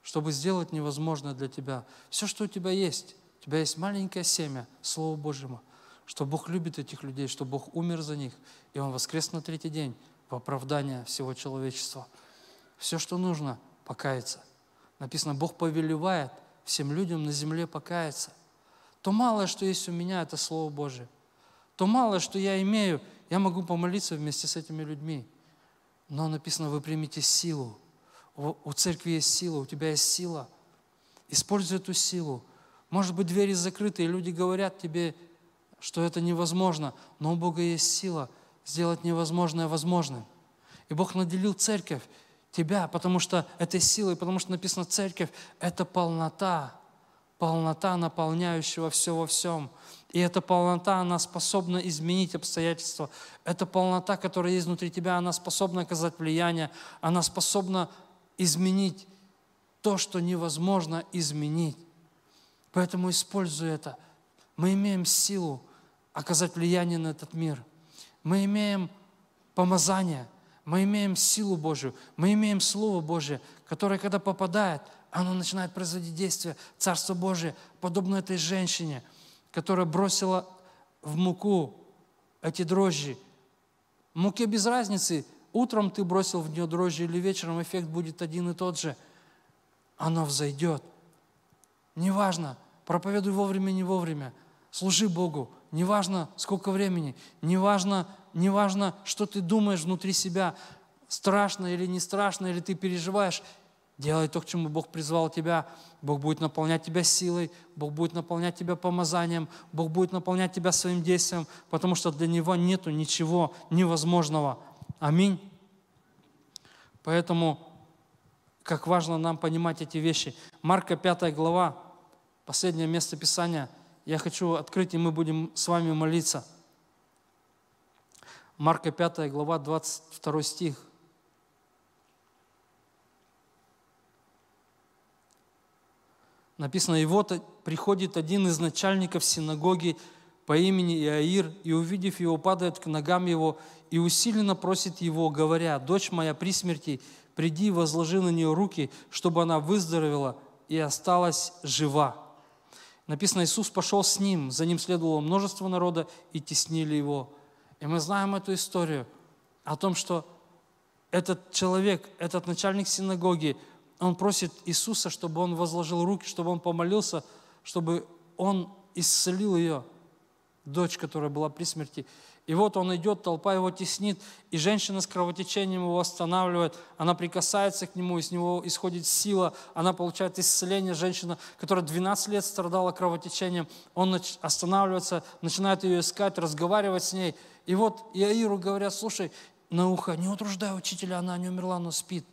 чтобы сделать невозможное для тебя. Все, что у тебя есть, у тебя есть маленькое семя, Слово Божьему, что Бог любит этих людей, что Бог умер за них, и Он воскрес на третий день, в оправдание всего человечества. Все, что нужно, покаяться. Написано, Бог повелевает всем людям на земле покаяться. То малое, что есть у меня, это Слово Божие. То малое, что я имею, я могу помолиться вместе с этими людьми. Но написано, вы примете силу. У церкви есть сила, у тебя есть сила. Используй эту силу. Может быть, двери закрыты, и люди говорят тебе, что это невозможно, но у Бога есть сила – сделать невозможное возможным. И Бог наделил церковь тебя, потому что этой силой, потому что написано церковь – это полнота, полнота наполняющего все во всем. И эта полнота, она способна изменить обстоятельства. Эта полнота, которая есть внутри тебя, она способна оказать влияние, она способна изменить то, что невозможно изменить. Поэтому используй это. Мы имеем силу оказать влияние на этот мир – мы имеем помазание, мы имеем силу Божию, мы имеем Слово Божие, которое, когда попадает, оно начинает производить действие. Царство Божие, подобно этой женщине, которая бросила в муку эти дрожжи. Муке без разницы, утром ты бросил в нее дрожжи или вечером, эффект будет один и тот же. Оно взойдет. Неважно, проповедуй вовремя, не вовремя – Служи Богу, неважно сколько времени, неважно, неважно, что ты думаешь внутри себя, страшно или не страшно, или ты переживаешь, делай то, к чему Бог призвал тебя. Бог будет наполнять тебя силой, Бог будет наполнять тебя помазанием, Бог будет наполнять тебя своим действием, потому что для Него нету ничего невозможного. Аминь. Поэтому, как важно нам понимать эти вещи. Марка 5 глава, последнее место Писания – я хочу открыть, и мы будем с вами молиться. Марка 5 глава 22 стих. Написано, и вот приходит один из начальников синагоги по имени Иаир, и, увидев его, падает к ногам его, и усиленно просит его, говоря, «Дочь моя при смерти, приди и возложи на нее руки, чтобы она выздоровела и осталась жива». Написано, Иисус пошел с ним, за ним следовало множество народа и теснили его. И мы знаем эту историю о том, что этот человек, этот начальник синагоги, он просит Иисуса, чтобы он возложил руки, чтобы он помолился, чтобы он исцелил ее, дочь, которая была при смерти. И вот он идет, толпа его теснит, и женщина с кровотечением его останавливает, она прикасается к нему, из него исходит сила, она получает исцеление. Женщина, которая 12 лет страдала кровотечением, он останавливается, начинает ее искать, разговаривать с ней. И вот Иаиру говорят, слушай, на ухо не утруждай учителя, она не умерла, но спит.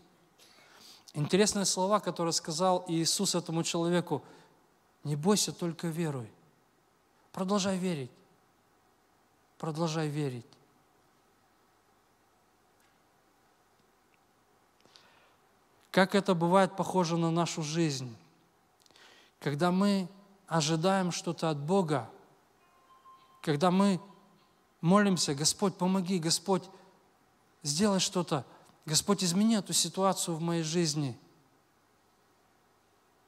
Интересные слова, которые сказал Иисус этому человеку. Не бойся, только веруй. Продолжай верить. Продолжай верить. Как это бывает похоже на нашу жизнь, когда мы ожидаем что-то от Бога, когда мы молимся, Господь, помоги, Господь, сделай что-то, Господь, измени эту ситуацию в моей жизни.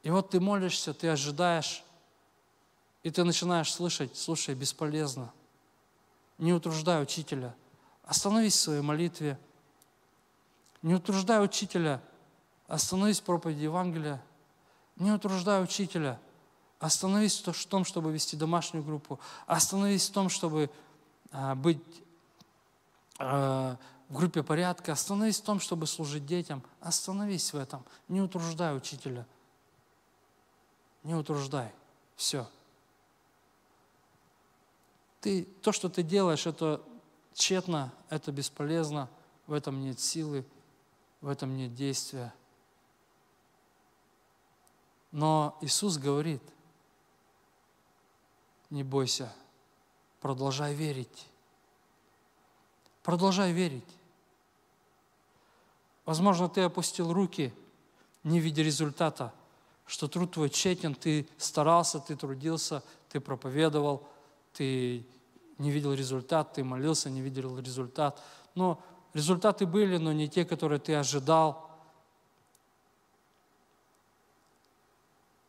И вот ты молишься, ты ожидаешь, и ты начинаешь слышать, слушай, бесполезно не утруждай учителя. Остановись в своей молитве. Не утруждай учителя. Остановись в проповеди Евангелия. Не утруждай учителя. Остановись в том, чтобы вести домашнюю группу. Остановись в том, чтобы а, быть а, в группе порядка. Остановись в том, чтобы служить детям. Остановись в этом. Не утруждай учителя. Не утруждай. Все. Ты, то, что ты делаешь, это тщетно, это бесполезно, в этом нет силы, в этом нет действия. Но Иисус говорит, не бойся, продолжай верить. Продолжай верить. Возможно, ты опустил руки, не видя результата, что труд твой тщетен, ты старался, ты трудился, ты проповедовал – ты не видел результат, ты молился, не видел результат. Но результаты были, но не те, которые ты ожидал.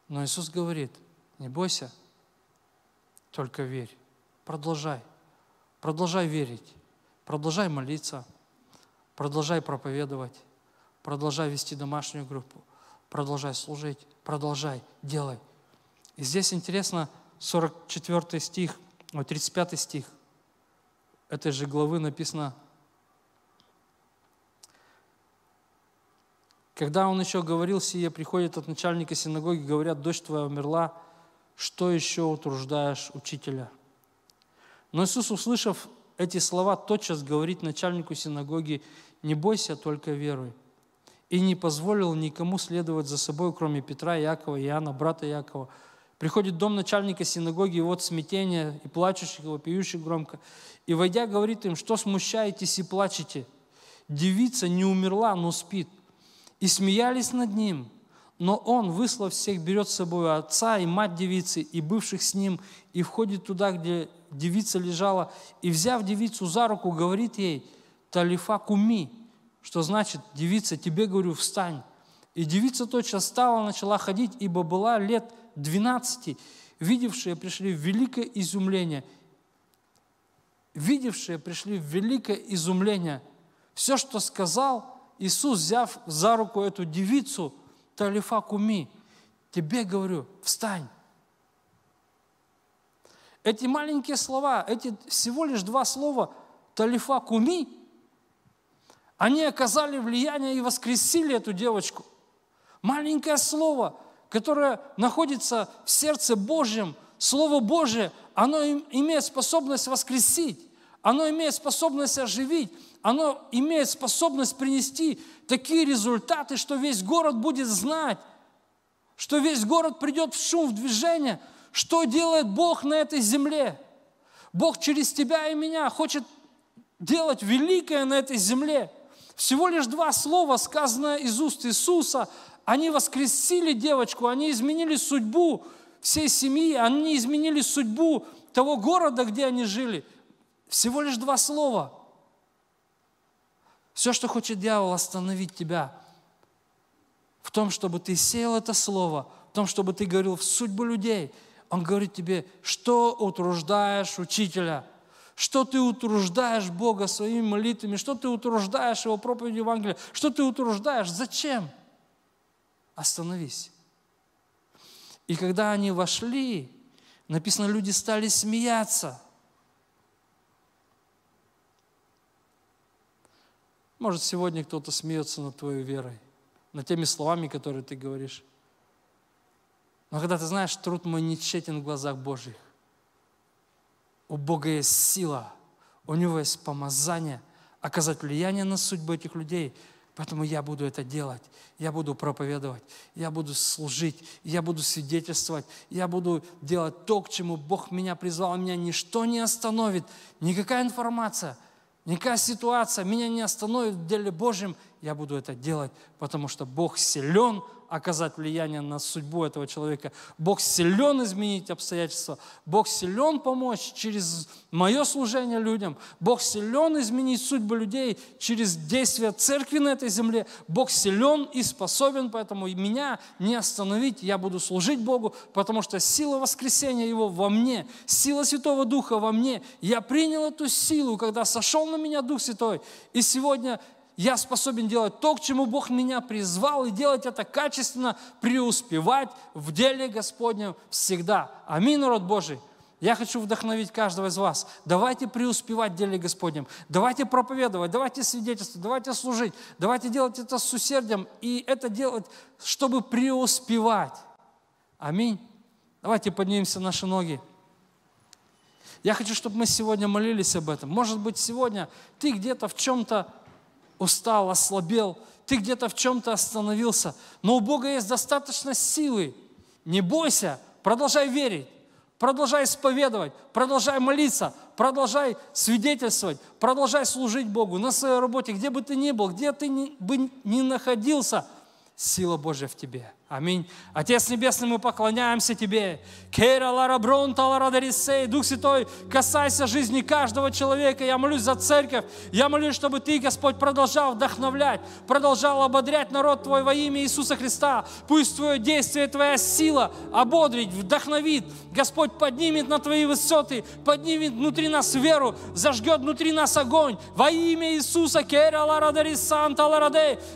Но Иисус говорит, не бойся, только верь. Продолжай. Продолжай верить. Продолжай молиться. Продолжай проповедовать. Продолжай вести домашнюю группу. Продолжай служить. Продолжай. Делай. И здесь интересно 44 стих – вот 35 стих этой же главы написано, Когда он еще говорил сие, приходит от начальника синагоги, говорят, дочь твоя умерла, что еще утруждаешь учителя? Но Иисус, услышав эти слова, тотчас говорит начальнику синагоги, не бойся, только веруй. И не позволил никому следовать за собой, кроме Петра, Якова, Иоанна, брата Якова, Приходит дом начальника синагоги, и вот смятение, и плачущих, и вопиющих громко. И, войдя, говорит им, что смущаетесь и плачете? Девица не умерла, но спит. И смеялись над ним. Но он, выслав всех, берет с собой отца и мать девицы, и бывших с ним, и входит туда, где девица лежала, и, взяв девицу за руку, говорит ей, «Талифа куми», что значит, «Девица, тебе, говорю, встань». И девица тотчас стала, начала ходить, ибо была лет – 12 видевшие пришли в великое изумление. Видевшие пришли в великое изумление. Все, что сказал Иисус, взяв за руку эту девицу, Талифа Куми, тебе говорю, встань. Эти маленькие слова, эти всего лишь два слова Талифа Куми, они оказали влияние и воскресили эту девочку. Маленькое слово – которое находится в сердце Божьем, Слово Божие, оно имеет способность воскресить, оно имеет способность оживить, оно имеет способность принести такие результаты, что весь город будет знать, что весь город придет в шум, в движение, что делает Бог на этой земле. Бог через тебя и меня хочет делать великое на этой земле. Всего лишь два слова, сказанное из уст Иисуса, они воскресили девочку, они изменили судьбу всей семьи, они изменили судьбу того города, где они жили. Всего лишь два слова. Все, что хочет дьявол, остановить тебя в том, чтобы ты сеял это слово, в том, чтобы ты говорил в судьбу людей. Он говорит тебе, что утруждаешь учителя – что ты утруждаешь Бога своими молитвами, что ты утруждаешь Его проповедью Евангелия, что ты утруждаешь, зачем? остановись. И когда они вошли, написано, люди стали смеяться. Может, сегодня кто-то смеется над твоей верой, над теми словами, которые ты говоришь. Но когда ты знаешь, труд мой не тщетен в глазах Божьих. У Бога есть сила, у Него есть помазание оказать влияние на судьбу этих людей – Поэтому я буду это делать, я буду проповедовать, я буду служить, я буду свидетельствовать, я буду делать то, к чему Бог меня призвал. Меня ничто не остановит, никакая информация, никакая ситуация меня не остановит в деле Божьем – я буду это делать, потому что Бог силен оказать влияние на судьбу этого человека. Бог силен изменить обстоятельства. Бог силен помочь через мое служение людям. Бог силен изменить судьбы людей через действия церкви на этой земле. Бог силен и способен, поэтому и меня не остановить. Я буду служить Богу, потому что сила воскресения Его во мне, сила Святого Духа во мне. Я принял эту силу, когда сошел на меня Дух Святой. И сегодня я способен делать то, к чему Бог меня призвал, и делать это качественно, преуспевать в деле Господнем всегда. Аминь, народ Божий. Я хочу вдохновить каждого из вас. Давайте преуспевать в деле Господнем. Давайте проповедовать, давайте свидетельствовать, давайте служить, давайте делать это с усердием и это делать, чтобы преуспевать. Аминь. Давайте поднимемся наши ноги. Я хочу, чтобы мы сегодня молились об этом. Может быть, сегодня ты где-то в чем-то устал, ослабел, ты где-то в чем-то остановился. Но у Бога есть достаточно силы. Не бойся, продолжай верить, продолжай исповедовать, продолжай молиться, продолжай свидетельствовать, продолжай служить Богу на своей работе, где бы ты ни был, где ты ни, бы ни находился, сила Божья в тебе – Аминь. Отец Небесный, мы поклоняемся Тебе. Кейра лара бронта лара Дух Святой, касайся жизни каждого человека. Я молюсь за церковь. Я молюсь, чтобы Ты, Господь, продолжал вдохновлять, продолжал ободрять народ Твой во имя Иисуса Христа. Пусть Твое действие, Твоя сила ободрит, вдохновит. Господь поднимет на Твои высоты, поднимет внутри нас веру, зажгет внутри нас огонь. Во имя Иисуса, Кейра лара дарисанта лара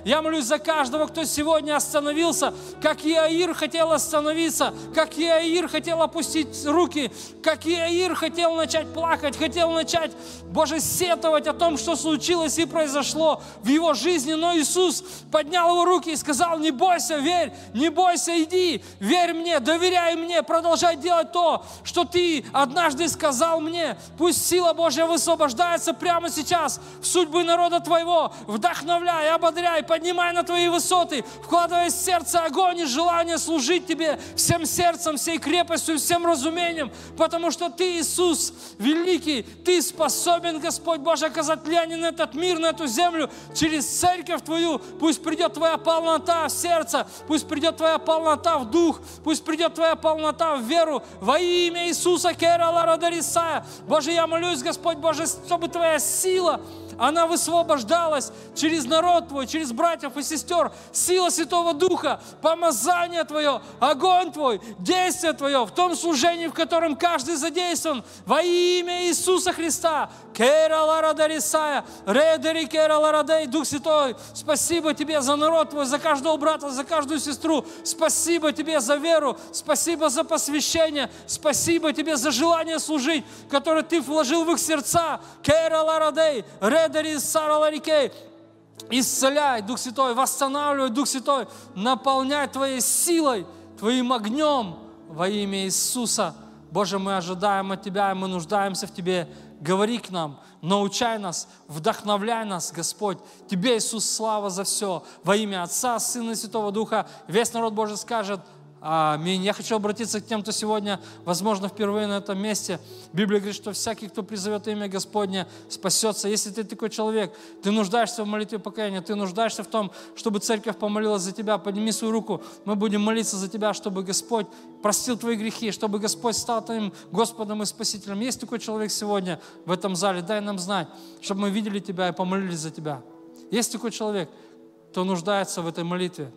Я молюсь за каждого, кто сегодня остановился, как Иаир хотел остановиться, как Иаир хотел опустить руки, как Иаир хотел начать плакать, хотел начать, Боже, сетовать о том, что случилось и произошло в его жизни. Но Иисус поднял его руки и сказал, не бойся, верь, не бойся, иди, верь мне, доверяй мне, продолжай делать то, что ты однажды сказал мне. Пусть сила Божья высвобождается прямо сейчас в судьбы народа твоего. Вдохновляй, ободряй, поднимай на твои высоты, вкладывай в сердце огонь, догонишь желание служить Тебе всем сердцем, всей крепостью, всем разумением, потому что Ты, Иисус, великий, Ты способен, Господь Боже, оказать влияние на этот мир, на эту землю, через церковь Твою. Пусть придет Твоя полнота в сердце, пусть придет Твоя полнота в дух, пусть придет Твоя полнота в веру во имя Иисуса Керала Радарисая. Боже, я молюсь, Господь Боже, чтобы Твоя сила она высвобождалась через народ Твой, через братьев и сестер. Сила Святого Духа, помазание Твое, огонь Твой, действие Твое в том служении, в котором каждый задействован во имя Иисуса Христа. Кера лара дарисая, редери кера Дух Святой, спасибо Тебе за народ Твой, за каждого брата, за каждую сестру. Спасибо Тебе за веру, спасибо за посвящение, спасибо Тебе за желание служить, которое Ты вложил в их сердца. Кера ларадей, редери Эдери, Сара Ларикей, исцеляй, Дух Святой, восстанавливай, Дух Святой, наполняй Твоей силой, Твоим огнем во имя Иисуса. Боже, мы ожидаем от Тебя, и мы нуждаемся в Тебе. Говори к нам, научай нас, вдохновляй нас, Господь. Тебе, Иисус, слава за все. Во имя Отца, Сына и Святого Духа. Весь народ Божий скажет – Аминь. Я хочу обратиться к тем, кто сегодня, возможно, впервые на этом месте. Библия говорит, что всякий, кто призовет имя Господне, спасется. Если ты такой человек, ты нуждаешься в молитве покаяния, ты нуждаешься в том, чтобы церковь помолилась за тебя, подними свою руку, мы будем молиться за тебя, чтобы Господь простил твои грехи, чтобы Господь стал твоим Господом и Спасителем. Есть такой человек сегодня в этом зале, дай нам знать, чтобы мы видели тебя и помолились за тебя. Есть такой человек, кто нуждается в этой молитве.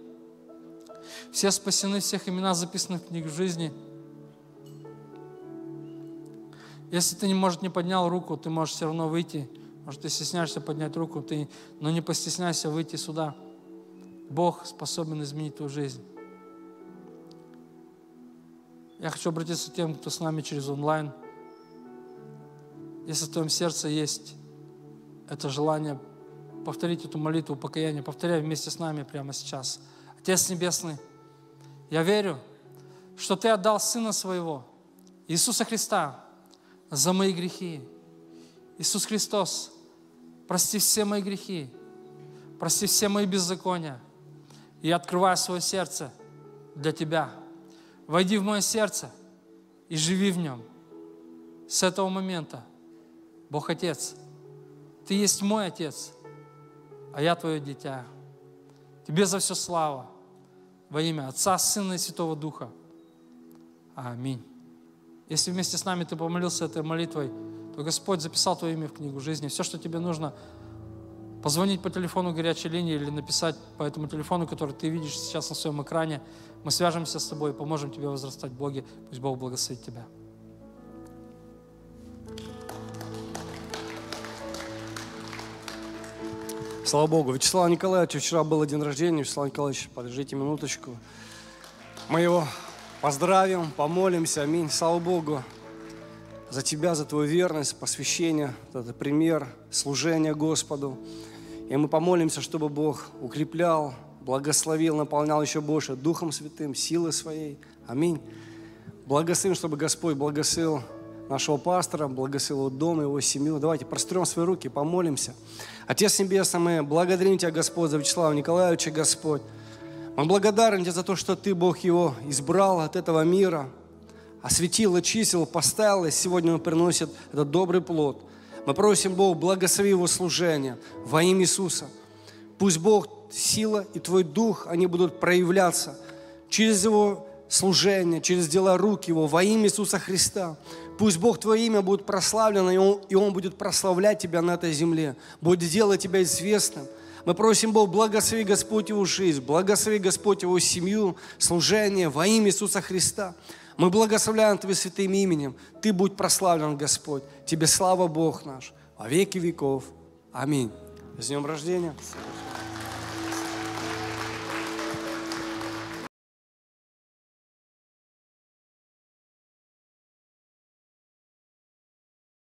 Все спасены, всех имена записаны в книге жизни. Если ты, не, может, не поднял руку, ты можешь все равно выйти. Может, ты стесняешься поднять руку, ты, но не постесняйся выйти сюда. Бог способен изменить твою жизнь. Я хочу обратиться к тем, кто с нами через онлайн. Если в твоем сердце есть это желание повторить эту молитву покаяния, повторяй вместе с нами прямо сейчас. Отец Небесный, я верю, что Ты отдал Сына Своего, Иисуса Христа, за мои грехи. Иисус Христос, прости все мои грехи, прости все мои беззакония, и открывай свое сердце для Тебя. Войди в мое сердце и живи в нем. С этого момента, Бог Отец, Ты есть мой Отец, а я Твое дитя. Тебе за все слава. Во имя Отца, Сына и Святого Духа. Аминь. Если вместе с нами ты помолился этой молитвой, то Господь записал твое имя в книгу жизни. Все, что тебе нужно, позвонить по телефону горячей линии или написать по этому телефону, который ты видишь сейчас на своем экране. Мы свяжемся с тобой и поможем тебе возрастать в Боге. Пусть Бог благословит тебя. Слава Богу. Вячеслав Николаевич, вчера был день рождения. Вячеслав Николаевич, подождите минуточку. Мы его поздравим, помолимся. Аминь. Слава Богу за тебя, за твою верность, посвящение, это пример служения Господу. И мы помолимся, чтобы Бог укреплял, благословил, наполнял еще больше Духом Святым, силой своей. Аминь. Благословим, чтобы Господь благословил нашего пастора, благословил дом, его семью. Давайте прострем свои руки, помолимся. Отец Небесный, мы благодарим Тебя, Господь, за Вячеслава Николаевича, Господь. Мы благодарны Тебе за то, что Ты, Бог, его избрал от этого мира, осветил, очистил, поставил, и сегодня он приносит этот добрый плод. Мы просим, Бог, благослови его служение во имя Иисуса. Пусть, Бог, сила и Твой дух, они будут проявляться через его служение, через дела рук его во имя Иисуса Христа. Пусть Бог твое имя будет прославлено, и он, и он будет прославлять тебя на этой земле, будет делать тебя известным. Мы просим Бог, благослови Господь его жизнь, благослови Господь его семью, служение во имя Иисуса Христа. Мы благословляем Твоим святым именем. Ты будь прославлен, Господь. Тебе слава Бог наш во веки веков. Аминь. С днем рождения.